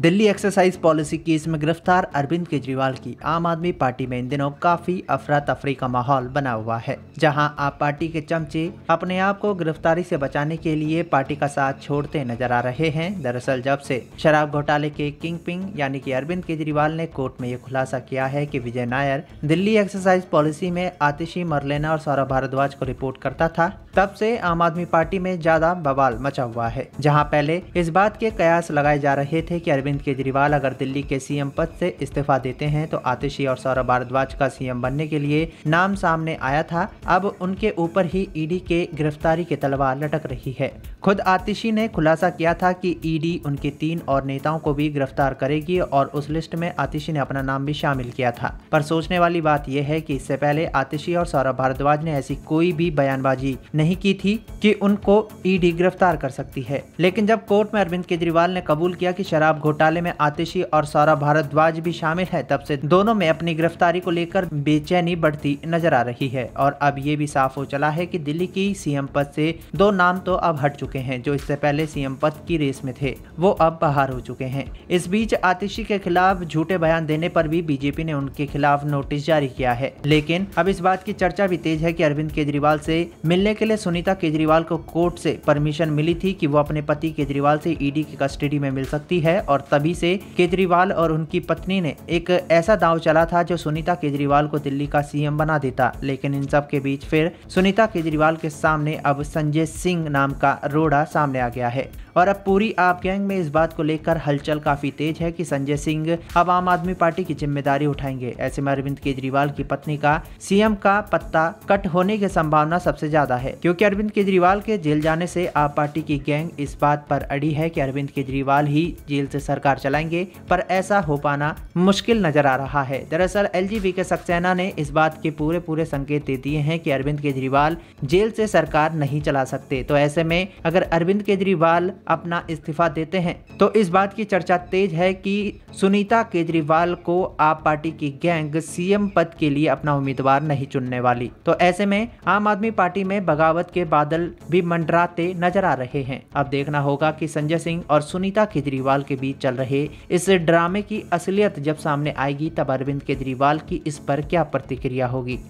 Delhi excise policy case में गिरफ्तार अरविंद केजरीवाल की आम आदमी पार्टी में इन दिनों काफी अफरा तफरी का माहौल बना हुआ है जहां आप पार्टी के चमचे अपने आप को गिरफ्तारी से बचाने के लिए पार्टी का साथ छोड़ते नजर आ रहे हैं दरअसल जब से शराब घोटाले के किंग पिंग यानी कि अरविंद केजरीवाल ने कोर्ट में ये खुलासा किया है कि विजय नायर दिल्ली एक्सरसाइज पॉलिसी में आतिशी मरलेना और सौरभ भारद्वाज को रिपोर्ट करता था तब से आम आदमी पार्टी में ज्यादा बवाल मचा हुआ है जहाँ पहले इस बात के कयास लगाए जा रहे थे की अरविंद केजरीवाल अगर दिल्ली के सीएम पद से इस्तीफा देते हैं तो आतिशी और सौरभ भारद्वाज का सीएम बनने के लिए नाम सामने आया था अब उनके ऊपर ही ईडी के गिरफ्तारी के तलवार लटक रही है खुद आतिशी ने खुलासा किया था कि ईडी उनके तीन और नेताओं को भी गिरफ्तार करेगी और उस लिस्ट में आतिशी ने अपना नाम भी शामिल किया था पर सोचने वाली बात यह है कि इससे पहले आतिशी और सौरभ भारद्वाज ने ऐसी कोई भी बयानबाजी नहीं की थी कि उनको ईडी गिरफ्तार कर सकती है लेकिन जब कोर्ट में अरविंद केजरीवाल ने कबूल किया कि शराब घोटाले में आतिशी और सौरभ भारद्वाज भी शामिल है तब से दोनों में अपनी गिरफ्तारी को लेकर बेचैनी बढ़ती नजर आ रही है और अब ये भी साफ हो चला है की दिल्ली की सीएम पद से दो नाम तो अब हट चुके हैं जो इससे पहले सीएम पद की रेस में थे वो अब बाहर हो चुके हैं इस बीच आतिशी के खिलाफ झूठे बयान देने पर भी बीजेपी ने उनके खिलाफ नोटिस जारी किया है लेकिन अब इस बात की चर्चा भी तेज है कि अरविंद केजरीवाल से मिलने के लिए सुनीता केजरीवाल को कोर्ट से परमिशन मिली थी कि वो अपने पति केजरीवाल से ईडी की कस्टडी में मिल सकती है और तभी से केजरीवाल और उनकी पत्नी ने एक ऐसा दाव चला था जो सुनीता केजरीवाल को दिल्ली का सीएम बना देता लेकिन इन सब के बीच फिर सुनीता केजरीवाल के सामने अब संजय सिंह नाम का रोड़ा सामने आ गया है और अब पूरी आप गैंग में इस बात को लेकर हलचल काफी तेज है कि संजय सिंह अब आम आदमी पार्टी की जिम्मेदारी उठाएंगे ऐसे में अरविंद केजरीवाल की पत्नी का सीएम का पत्ता कट होने की संभावना सबसे ज्यादा है क्योंकि अरविंद केजरीवाल के जेल जाने से आप पार्टी की गैंग इस बात पर अड़ी है कि अरविंद केजरीवाल ही जेल से सरकार चलाएंगे पर ऐसा हो पाना मुश्किल नजर आ रहा है दरअसल एल जी के सक्सेना ने इस बात के पूरे पूरे संकेत दे दिए हैं कि अरविंद केजरीवाल जेल से सरकार नहीं चला सकते तो ऐसे में अगर अरविंद केजरीवाल अपना इस्तीफा देते हैं तो इस बात की चर्चा तेज है कि सुनीता केजरीवाल को आप पार्टी की गैंग सीएम पद के लिए अपना उम्मीदवार नहीं चुनने वाली तो ऐसे में आम आदमी पार्टी में बगावत के बादल भी मंडराते नजर आ रहे हैं अब देखना होगा कि संजय सिंह और सुनीता केजरीवाल के बीच करीब चल रहे इस ड्रामे की असलियत जब सामने आएगी तब अरविंद केजरीवाल की इस पर क्या प्रतिक्रिया होगी